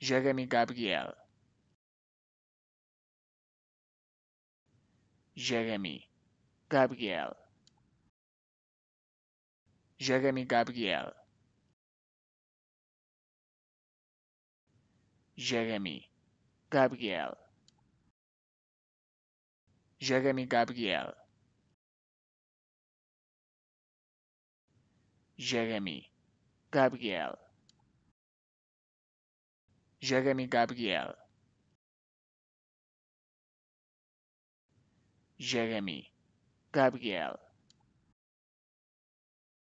Jeremy Gabriel. Jeremy Gabriel. Jeremy Gabriel. Jeremy Gabriel. Jeremy Gabriel. Jeremy Gabriel. Jeremy Gabriel Jeremy Gabriel